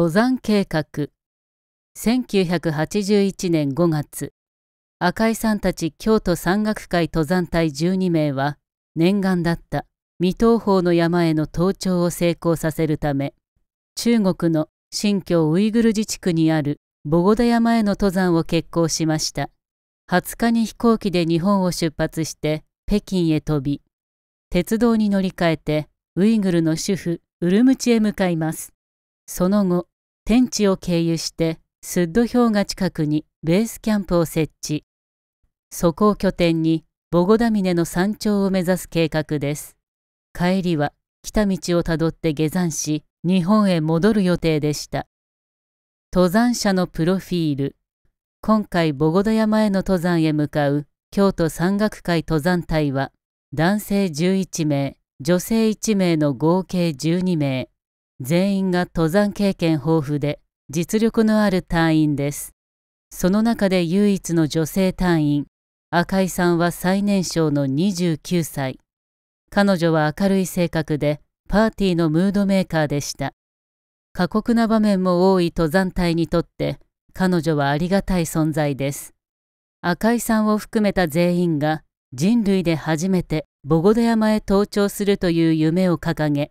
登山計画1981年5月赤井さんたち京都山岳会登山隊12名は念願だった未踏峰の山への登頂を成功させるため中国の新疆ウイグル自治区にあるボゴダ山への登山を決行しました20日に飛行機で日本を出発して北京へ飛び鉄道に乗り換えてウイグルの主婦ウルムチへ向かいますその後、天地を経由してスッド氷河近くにベースキャンプを設置。そこを拠点にボゴダミネの山頂を目指す計画です。帰りは来た道をたどって下山し、日本へ戻る予定でした。登山者のプロフィール。今回ボゴダ山への登山へ向かう京都山岳会登山隊は、男性11名、女性1名の合計12名。全員が登山経験豊富で実力のある隊員です。その中で唯一の女性隊員、赤井さんは最年少の29歳。彼女は明るい性格でパーティーのムードメーカーでした。過酷な場面も多い登山隊にとって彼女はありがたい存在です。赤井さんを含めた全員が人類で初めてボゴデ山へ登頂するという夢を掲げ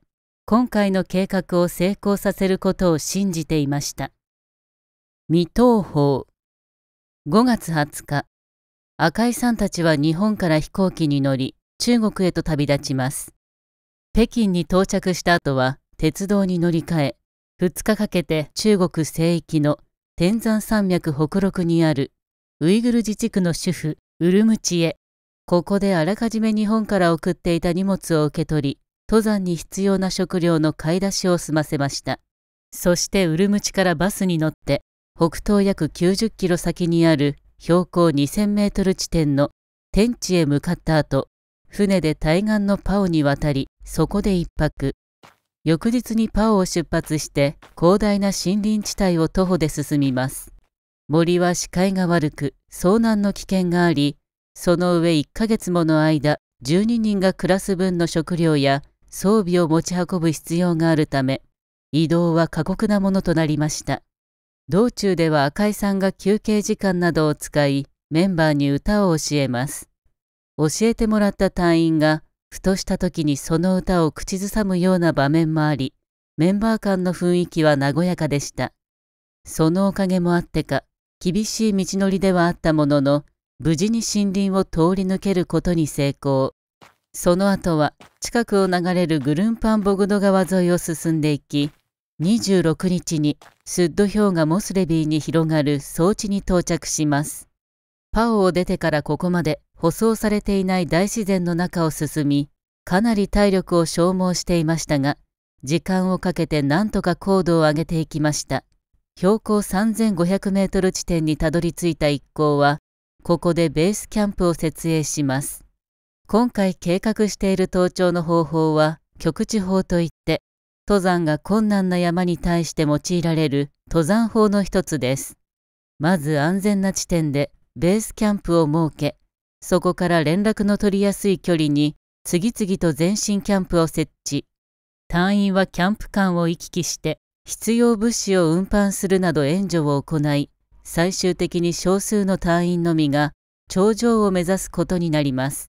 今回の計画を成功させることを信じていました。未登法5月20日、赤井さんたちは日本から飛行機に乗り、中国へと旅立ちます。北京に到着した後は、鉄道に乗り換え、2日かけて中国西域の天山山脈北麓にあるウイグル自治区の主婦ウルムチへここであらかじめ日本から送っていた荷物を受け取り登山に必要な食料の買い出しを済ませました。そしてウルムチからバスに乗って、北東約90キロ先にある標高2000メートル地点の天地へ向かった後、船で対岸のパオに渡り、そこで一泊。翌日にパオを出発して広大な森林地帯を徒歩で進みます。森は視界が悪く遭難の危険があり、その上1ヶ月もの間、12人が暮らす分の食料や装備を持ち運ぶ必要があるため移動は過酷なものとなりました道中では赤井さんが休憩時間などを使いメンバーに歌を教えます教えてもらった隊員がふとした時にその歌を口ずさむような場面もありメンバー間の雰囲気は和やかでしたそのおかげもあってか厳しい道のりではあったものの無事に森林を通り抜けることに成功その後は近くを流れるグルンパンボグド川沿いを進んでいき26日にスッド氷河モスレビーに広がる装置に到着しますパオを出てからここまで舗装されていない大自然の中を進みかなり体力を消耗していましたが時間をかけてなんとか高度を上げていきました標高3500メートル地点にたどり着いた一行はここでベースキャンプを設営します今回計画している登頂の方法は極地法といって登山が困難な山に対して用いられる登山法の一つです。まず安全な地点でベースキャンプを設け、そこから連絡の取りやすい距離に次々と全身キャンプを設置。隊員はキャンプ間を行き来して必要物資を運搬するなど援助を行い、最終的に少数の隊員のみが頂上を目指すことになります。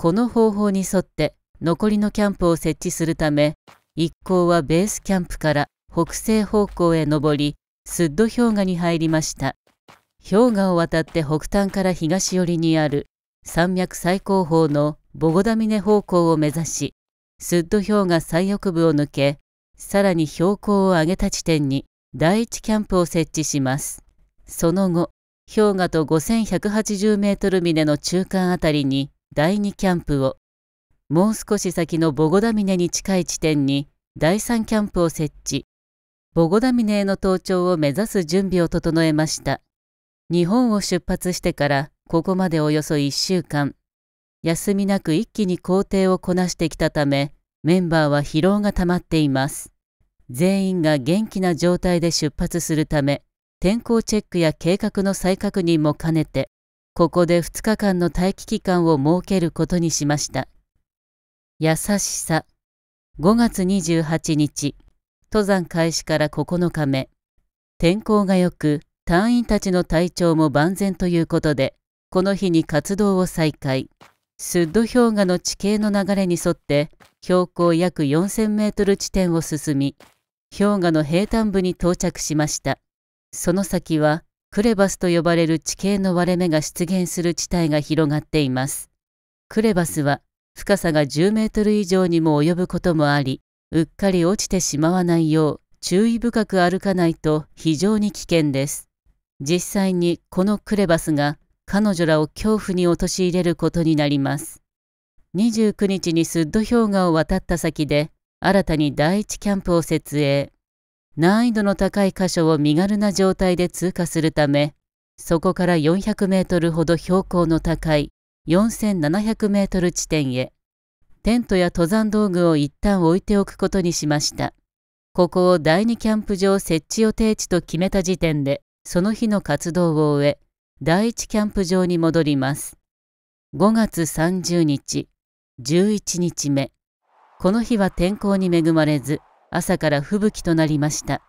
この方法に沿って残りのキャンプを設置するため一行はベースキャンプから北西方向へ登りスッド氷河に入りました氷河を渡って北端から東寄りにある山脈最高峰のボゴダミネ方向を目指しスッド氷河最北部を抜けさらに標高を上げた地点に第一キャンプを設置しますその後氷河と5180メートル峰の中間あたりに第二キャンプを、もう少し先のボゴダミネに近い地点に第3キャンプを設置、ボゴダミネへの登頂を目指す準備を整えました。日本を出発してからここまでおよそ1週間、休みなく一気に工程をこなしてきたため、メンバーは疲労がたまっています。全員が元気な状態で出発するため、天候チェックや計画の再確認も兼ねて、ここで2日間の待機期間を設けることにしました。優しさ5月28日登山開始から9日目天候が良く隊員たちの体調も万全ということでこの日に活動を再開スッド氷河の地形の流れに沿って標高約4000メートル地点を進み氷河の平坦部に到着しましたその先はクレバスと呼ばれる地形の割れ目が出現する地帯が広がっています。クレバスは深さが10メートル以上にも及ぶこともあり、うっかり落ちてしまわないよう注意深く歩かないと非常に危険です。実際にこのクレバスが彼女らを恐怖に陥れることになります。29日にスッド氷河を渡った先で新たに第一キャンプを設営。難易度の高い箇所を身軽な状態で通過するため、そこから400メートルほど標高の高い4700メートル地点へ、テントや登山道具を一旦置いておくことにしました。ここを第2キャンプ場設置予定地と決めた時点で、その日の活動を終え、第1キャンプ場に戻ります。5月30日、11日目。この日は天候に恵まれず、朝から吹雪となりました。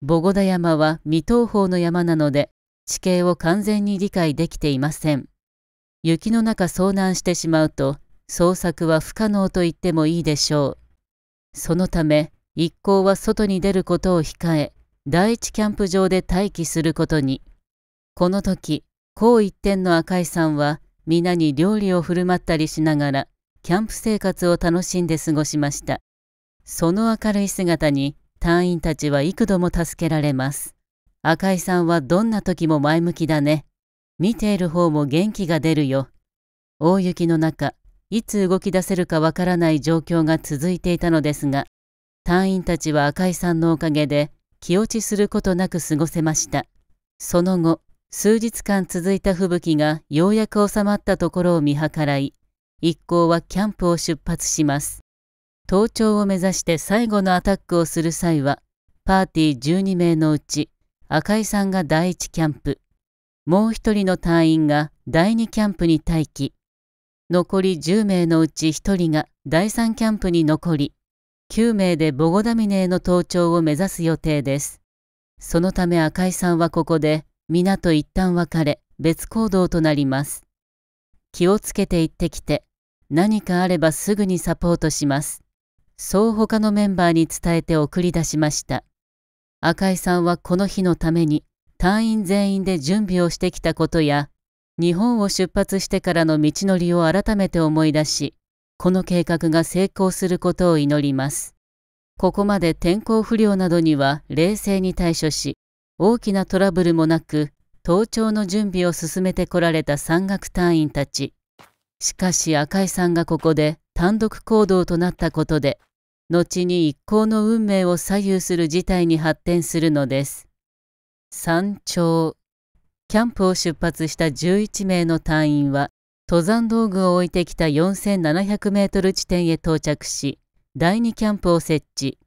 ボゴダ山は未登峰の山なので、地形を完全に理解できていません。雪の中遭難してしまうと、捜索は不可能と言ってもいいでしょう。そのため、一行は外に出ることを控え、第一キャンプ場で待機することに。この時、こう一点の赤井さんは、皆に料理を振る舞ったりしながら、キャンプ生活を楽しんで過ごしました。その明るい姿に隊員たちは幾度も助けられます。赤井さんはどんな時も前向きだね。見ている方も元気が出るよ。大雪の中、いつ動き出せるかわからない状況が続いていたのですが、隊員たちは赤井さんのおかげで気落ちすることなく過ごせました。その後、数日間続いた吹雪がようやく収まったところを見計らい、一行はキャンプを出発します。盗聴を目指して最後のアタックをする際は、パーティー12名のうち、赤井さんが第1キャンプ、もう1人の隊員が第2キャンプに待機、残り10名のうち1人が第3キャンプに残り、9名でボゴダミネへの登頂を目指す予定です。そのため赤井さんはここで、皆と一旦別れ、別行動となります。気をつけて行ってきて、何かあればすぐにサポートします。そう他のメンバーに伝えて送り出しました。赤井さんはこの日のために隊員全員で準備をしてきたことや、日本を出発してからの道のりを改めて思い出し、この計画が成功することを祈ります。ここまで天候不良などには冷静に対処し、大きなトラブルもなく、登頂の準備を進めてこられた山岳隊員たち。しかし赤井さんがここで単独行動となったことで、後に一行の運命を左右する事態に発展するのです。山頂キャンプを出発した11名の隊員は登山道具を置いてきた4700メートル地点へ到着し第2キャンプを設置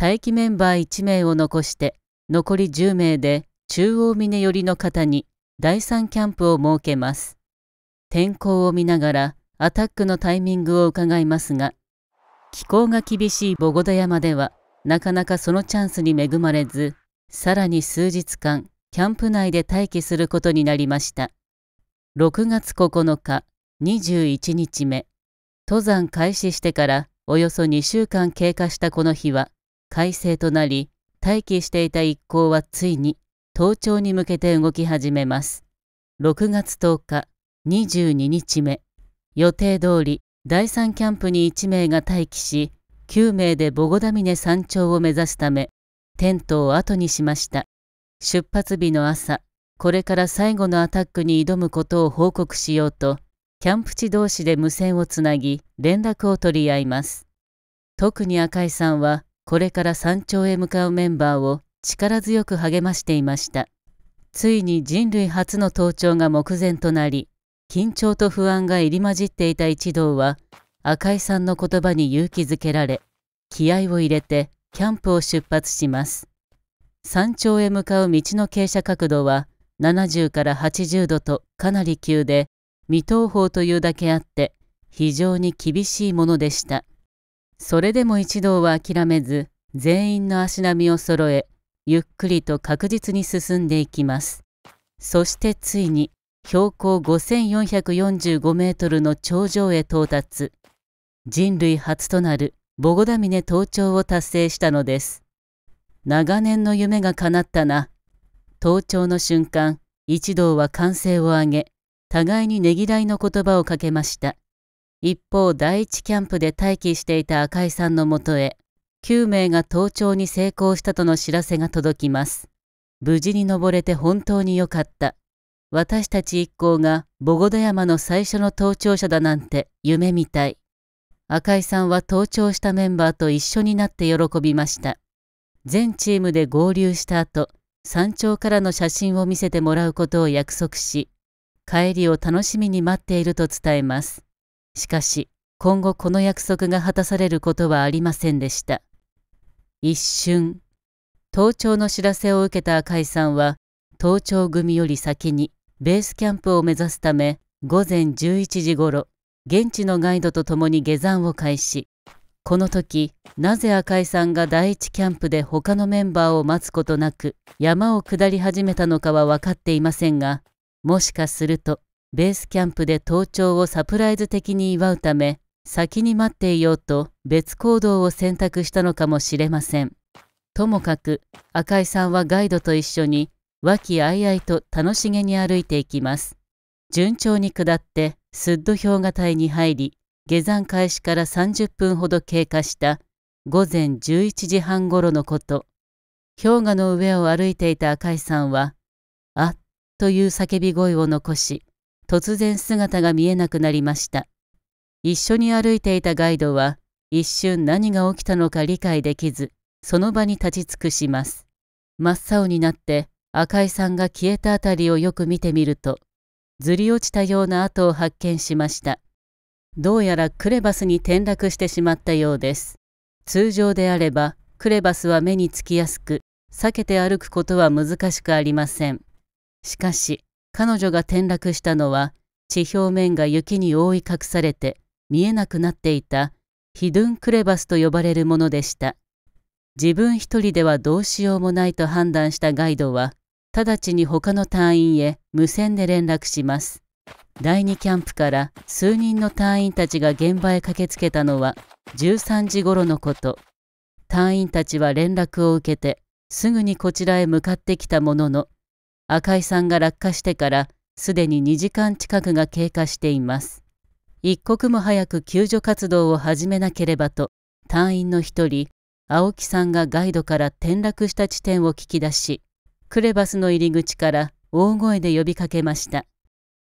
待機メンバー1名を残して残り10名で中央峰寄りの方に第3キャンプを設けます天候を見ながらアタックのタイミングを伺いますが気候が厳しいボゴダ山ではなかなかそのチャンスに恵まれずさらに数日間キャンプ内で待機することになりました6月9日21日目登山開始してからおよそ2週間経過したこの日は快晴となり待機していた一行はついに登頂に向けて動き始めます6月10日22日目予定通り第三キャンプに1名が待機し、9名でボゴダミネ山頂を目指すため、テントを後にしました。出発日の朝、これから最後のアタックに挑むことを報告しようと、キャンプ地同士で無線をつなぎ、連絡を取り合います。特に赤井さんは、これから山頂へ向かうメンバーを力強く励ましていました。ついに人類初の登頂が目前となり、緊張と不安が入り混じっていた一同は赤井さんの言葉に勇気づけられ気合を入れてキャンプを出発します山頂へ向かう道の傾斜角度は70から80度とかなり急で未踏法というだけあって非常に厳しいものでしたそれでも一同は諦めず全員の足並みを揃えゆっくりと確実に進んでいきますそしてついに標高5445メートルの頂上へ到達人類初となるボゴダミネ登頂を達成したのです長年の夢が叶ったな登頂の瞬間一同は歓声を上げ互いにねぎらいの言葉をかけました一方第一キャンプで待機していた赤井さんのもとへ9名が登頂に成功したとの知らせが届きます無事に登れて本当に良かった私たち一行がボゴド山の最初の登頂者だなんて夢みたい。赤井さんは登頂したメンバーと一緒になって喜びました。全チームで合流した後、山頂からの写真を見せてもらうことを約束し、帰りを楽しみに待っていると伝えます。しかし、今後この約束が果たされることはありませんでした。一瞬、登頂の知らせを受けた赤井さんは、登頂組より先にベースキャンプを目指すため午前11時ごろ現地のガイドと共に下山を開始この時なぜ赤井さんが第一キャンプで他のメンバーを待つことなく山を下り始めたのかは分かっていませんがもしかするとベースキャンプで登頂をサプライズ的に祝うため先に待っていようと別行動を選択したのかもしれませんともかく赤井さんはガイドと一緒に和気あいあいと楽しげに歩いていきます。順調に下ってスッド氷河帯に入り、下山開始から30分ほど経過した午前11時半ごろのこと、氷河の上を歩いていた赤井さんは、あっという叫び声を残し、突然姿が見えなくなりました。一緒に歩いていたガイドは、一瞬何が起きたのか理解できず、その場に立ち尽くします。真っ青になって赤井さんが消えた辺りをよく見てみると、ずり落ちたような跡を発見しました。どうやらクレバスに転落してしまったようです。通常であれば、クレバスは目につきやすく、避けて歩くことは難しくありません。しかし、彼女が転落したのは、地表面が雪に覆い隠されて、見えなくなっていた、ヒドゥンクレバスと呼ばれるものでした。自分一人ではどうしようもないと判断したガイドは、直ちに他の隊員へ無線で連絡します。第二キャンプから数人の隊員たちが現場へ駆けつけたのは13時頃のこと。隊員たちは連絡を受けてすぐにこちらへ向かってきたものの赤井さんが落下してからすでに2時間近くが経過しています。一刻も早く救助活動を始めなければと隊員の一人青木さんがガイドから転落した地点を聞き出しクレバスの入り口から大声で呼びかけました。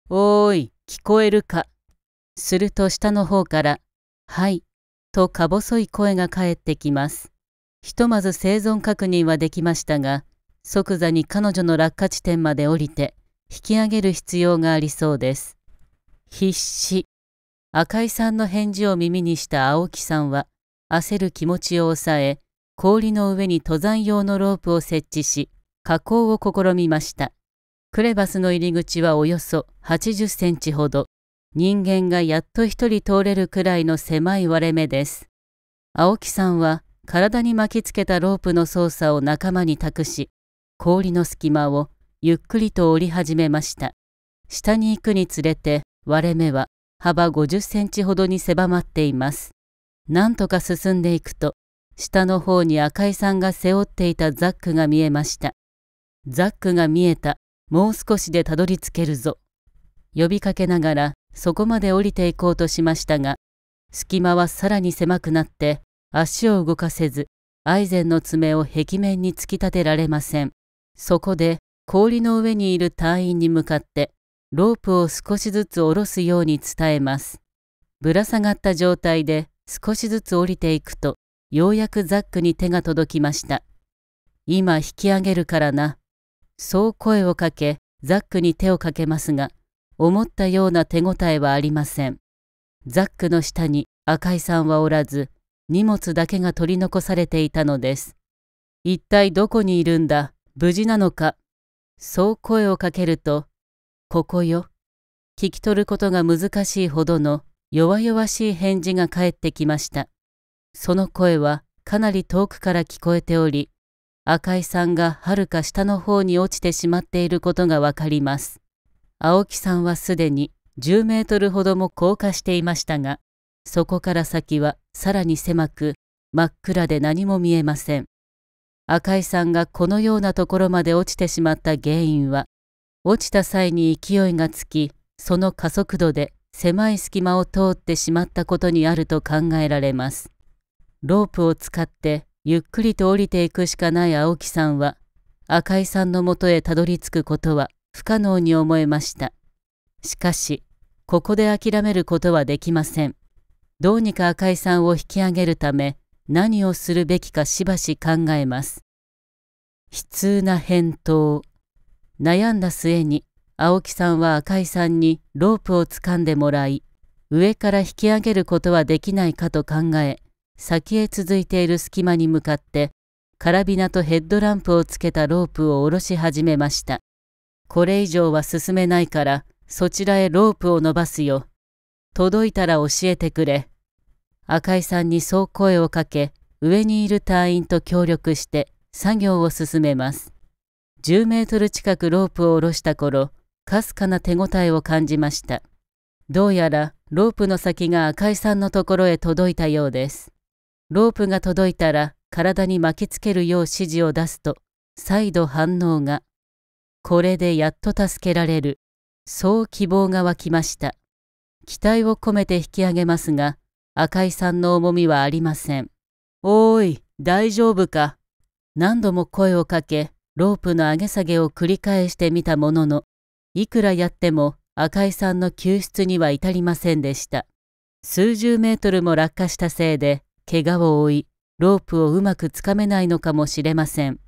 おーい、聞こえるか。すると下の方から、はい、とか細い声が返ってきます。ひとまず生存確認はできましたが、即座に彼女の落下地点まで降りて、引き上げる必要がありそうです。必死。赤井さんの返事を耳にした青木さんは、焦る気持ちを抑え、氷の上に登山用のロープを設置し、加工を試みました。クレバスの入り口はおよそ80センチほど、人間がやっと一人通れるくらいの狭い割れ目です。青木さんは体に巻きつけたロープの操作を仲間に託し、氷の隙間をゆっくりと折り始めました。下に行くにつれて割れ目は幅50センチほどに狭まっています。なんとか進んでいくと、下の方に赤井さんが背負っていたザックが見えました。ザックが見えた。もう少しでたどり着けるぞ。呼びかけながらそこまで降りていこうとしましたが、隙間はさらに狭くなって足を動かせず、アイゼンの爪を壁面に突き立てられません。そこで氷の上にいる隊員に向かってロープを少しずつ下ろすように伝えます。ぶら下がった状態で少しずつ降りていくと、ようやくザックに手が届きました。今引き上げるからな。そう声をかけ、ザックに手をかけますが、思ったような手応えはありません。ザックの下に赤井さんはおらず、荷物だけが取り残されていたのです。一体どこにいるんだ無事なのかそう声をかけると、ここよ。聞き取ることが難しいほどの弱々しい返事が返ってきました。その声はかなり遠くから聞こえており、赤井さんがはるか下の方に落ちてしまっていることがわかります。青木さんはすでに10メートルほども降下していましたが、そこから先はさらに狭く、真っ暗で何も見えません。赤井さんがこのようなところまで落ちてしまった原因は、落ちた際に勢いがつき、その加速度で狭い隙間を通ってしまったことにあると考えられます。ロープを使ってゆっくりと降りていくしかない青木さんは赤井さんのもとへたどり着くことは不可能に思えましたしかしここで諦めることはできませんどうにか赤井さんを引き上げるため何をするべきかしばし考えます悲痛な返答悩んだ末に青木さんは赤井さんにロープをつかんでもらい上から引き上げることはできないかと考え先へ続いている隙間に向かってカラビナとヘッドランプをつけたロープを下ろし始めました。これ以上は進めないからそちらへロープを伸ばすよ。届いたら教えてくれ。赤井さんにそう声をかけ上にいる隊員と協力して作業を進めます。10メートル近くロープを下ろした頃、かすかな手応えを感じました。どうやらロープの先が赤井さんのところへ届いたようです。ロープが届いたら体に巻きつけるよう指示を出すと、再度反応が、これでやっと助けられる。そう希望が湧きました。期待を込めて引き上げますが、赤井さんの重みはありません。おーい、大丈夫か。何度も声をかけ、ロープの上げ下げを繰り返してみたものの、いくらやっても赤井さんの救出には至りませんでした。数十メートルも落下したせいで、怪我を負い、ロープをうまくつかめないのかもしれません。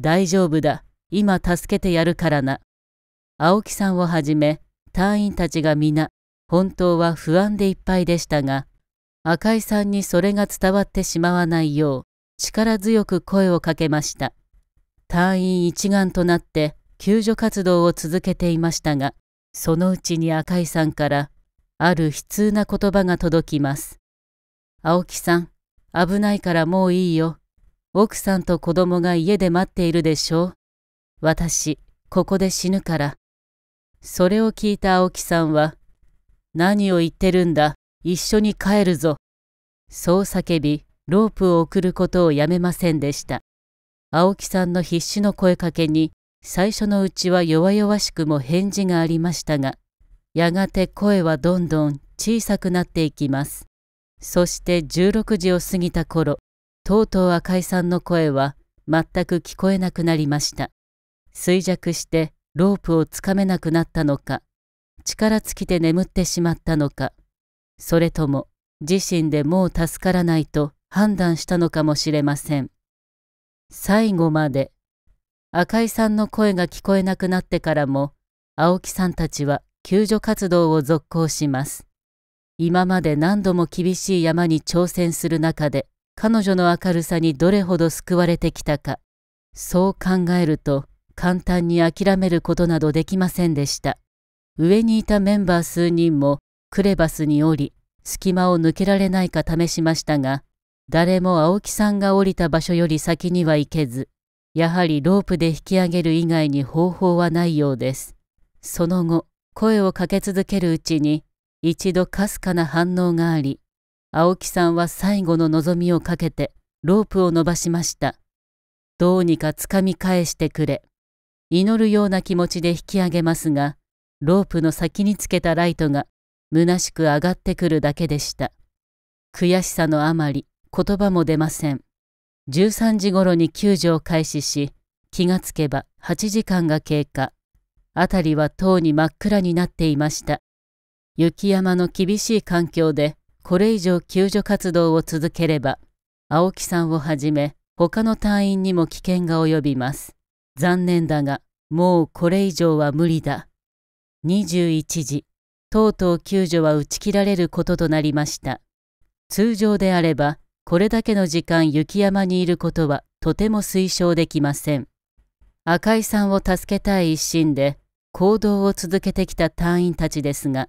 大丈夫だ。今助けてやるからな。青木さんをはじめ、隊員たちが皆、本当は不安でいっぱいでしたが、赤井さんにそれが伝わってしまわないよう、力強く声をかけました。隊員一丸となって救助活動を続けていましたが、そのうちに赤井さんから、ある悲痛な言葉が届きます。青木さん、危ないからもういいよ。奥さんと子供が家で待っているでしょう。私、ここで死ぬから。それを聞いた青木さんは、何を言ってるんだ、一緒に帰るぞ。そう叫び、ロープを送ることをやめませんでした。青木さんの必死の声かけに、最初のうちは弱々しくも返事がありましたが、やがて声はどんどん小さくなっていきます。そして16時を過ぎた頃、とうとう赤井さんの声は全く聞こえなくなりました。衰弱してロープをつかめなくなったのか、力尽きて眠ってしまったのか、それとも自身でもう助からないと判断したのかもしれません。最後まで赤井さんの声が聞こえなくなってからも青木さんたちは救助活動を続行します。今まで何度も厳しい山に挑戦する中で彼女の明るさにどれほど救われてきたかそう考えると簡単に諦めることなどできませんでした上にいたメンバー数人もクレバスに降り隙間を抜けられないか試しましたが誰も青木さんが降りた場所より先には行けずやはりロープで引き上げる以外に方法はないようですその後声をかけ続けるうちに一度かすかな反応があり青木さんは最後の望みをかけてロープを伸ばしましたどうにかつかみ返してくれ祈るような気持ちで引き上げますがロープの先につけたライトが虚しく上がってくるだけでした悔しさのあまり言葉も出ません13時頃に救助を開始し気がつけば8時間が経過辺りはとうに真っ暗になっていました雪山の厳しい環境でこれ以上救助活動を続ければ青木さんをはじめ他の隊員にも危険が及びます残念だがもうこれ以上は無理だ21時とうとう救助は打ち切られることとなりました通常であればこれだけの時間雪山にいることはとても推奨できません赤井さんを助けたい一心で行動を続けてきた隊員たちですが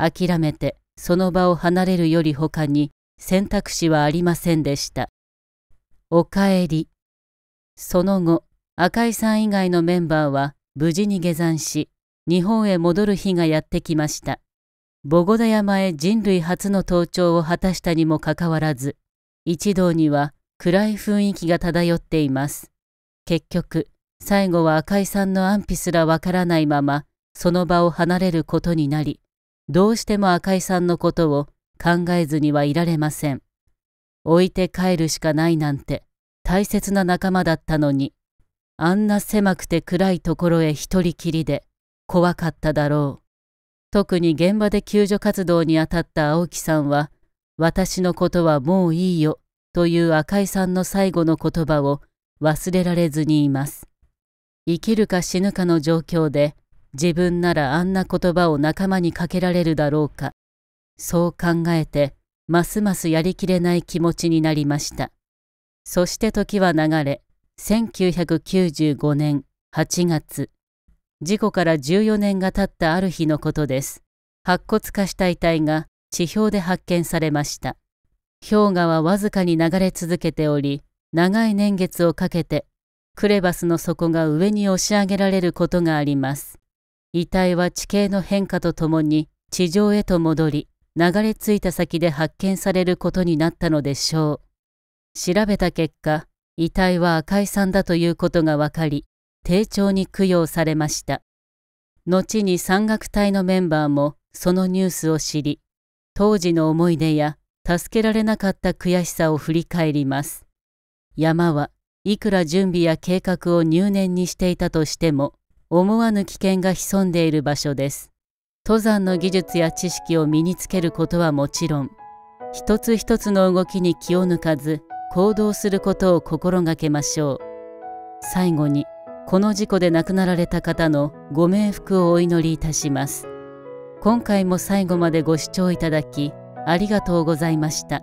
諦めてその場を離れるより他に選択肢はありませんでした。おかえり。その後、赤井さん以外のメンバーは無事に下山し、日本へ戻る日がやってきました。ボゴダ山へ人類初の登頂を果たしたにもかかわらず、一同には暗い雰囲気が漂っています。結局、最後は赤井さんの安否すらわからないまま、その場を離れることになり、どうしても赤井さんのことを考えずにはいられません。置いて帰るしかないなんて大切な仲間だったのに、あんな狭くて暗いところへ一人きりで怖かっただろう。特に現場で救助活動にあたった青木さんは、私のことはもういいよという赤井さんの最後の言葉を忘れられずにいます。生きるか死ぬかの状況で自分ならあんな言葉を仲間にかけられるだろうかそう考えてますますやりきれない気持ちになりましたそして時は流れ1995年8月事故から14年が経ったある日のことです白骨化した遺体が地表で発見されました氷河はわずかに流れ続けており長い年月をかけてクレバスの底が上に押し上げられることがあります遺体は地形の変化とともに地上へと戻り流れ着いた先で発見されることになったのでしょう調べた結果遺体は赤井さんだということが分かり丁重に供養されました後に山岳隊のメンバーもそのニュースを知り当時の思い出や助けられなかった悔しさを振り返ります山はいくら準備や計画を入念にしていたとしても思わぬ危険が潜んでいる場所です登山の技術や知識を身につけることはもちろん一つ一つの動きに気を抜かず行動することを心がけましょう最後にこの事故で亡くなられた方のご冥福をお祈りいたします今回も最後までご視聴いただきありがとうございました